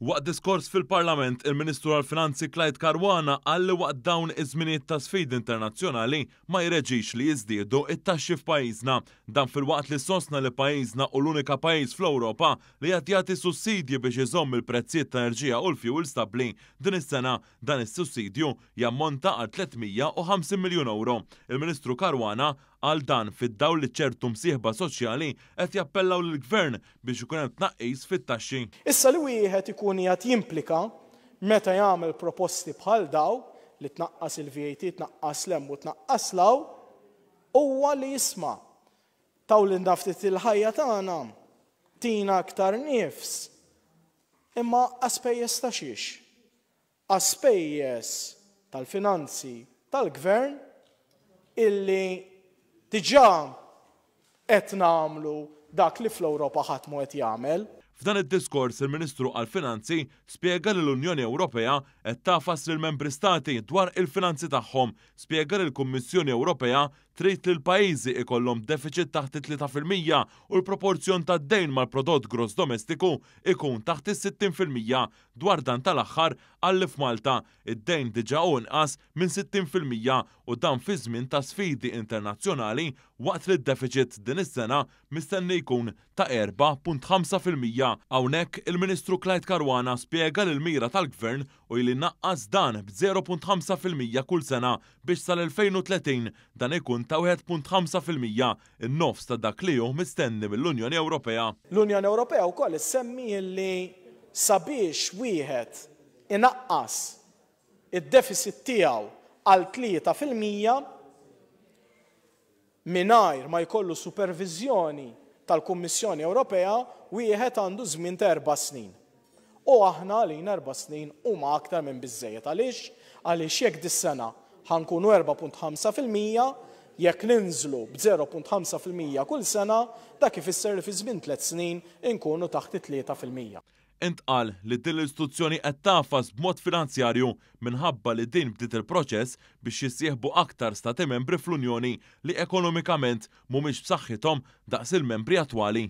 Waqt diskors fil-Parlament, il-Ministru għal-Finanzi Clyde Karwana għalli waqt dawn iż-żminijiet ta' sfid internazzjonali ma jreġix li jiżdiedu it-taxxi f'pajjiżna. Dan fil-waqt li sosna li pajjiżna u l-unika pajjiż fl-Ewropa li qed jagħti sussidji biex iżomm il-prezzijiet ta' enerġija u l-fjuwil stabbli. Din is-sena dan is-sussidju jammonta għal 350 miljun euro. Il-Ministru Karwana għal dan fid-daw li ċertu msieħba soċjali qed jappellaw lill-gvern biex ikun hemm tnaqqis fit-taxxi. Issa li wieħed ikun jgħat jimplika meta jagħmel proposti bħal daw li tnaqqas il-VAT, tnaqqas l-emmu, tnaqqas law, huwa li jisma' taw li ndaftit il-ħajja tagħna tina aktar nifs. Imma għaspejjes ta' xiex, għaspejjes tal-finanzi tal-gvern illi Diġà qed nagħmlu dak li fl-Ewropa ħadd mu qed jagħmel. F'dan id-diskors il-Ministru għal-Finanzi spjega li l-Unjoni Ewropea qed tafas lil membri stati dwar il-finanzi tagħhom, spiega li l-Kummissjoni Ewropea trid li l-pajjiżi ikollhom deficit taħt 3% u l-proporzjon tad-dejn mal-prodott gross domestiku ikun taħt is-60% dwar dan tal-aħħar għallif Malta id-dejn diġa inqas minn 60% u dan fi żmien ta' sfidi internazzjonali waqt li d-deficit din is-sena mistenni jkun ta' 4.5% ġdida. Hawnhekk il-Ministru Clyde Karwana spjega l mira tal-Gvern u li naqqas dan b-0.5% kull sena biex sal-2030 dan ikun ta' 1.5% in-nofs ta' dak li hu mistenni mill-Unjoni Ewropea. L-Unjoni Ewropea wkoll semmi li sabiex wieħed inaqqas id-deficit tiegħu għal 3% minajr ma jkollu supervizjoni tal-Kummissjoni Ewropea wieħed għandu żmien ta' erba' snin. U aħna li erba' snin huma aktar minn biżejjed għaliex għaliex jekk dis-sena ħankunu 4.5% jekk ninżlu b'0.5% kull sena dak ifisser li fi żmien tliet snin inkunu taħt 3% intqal li din l-istituzzjoni qed tafas b'mod finanzjarju minħabba li din bdiet il-proċess biex jissieħbu aktar stati membri fl-Unjoni li ekonomikament mhumiex b'saħħithom daqs il-membri attwali.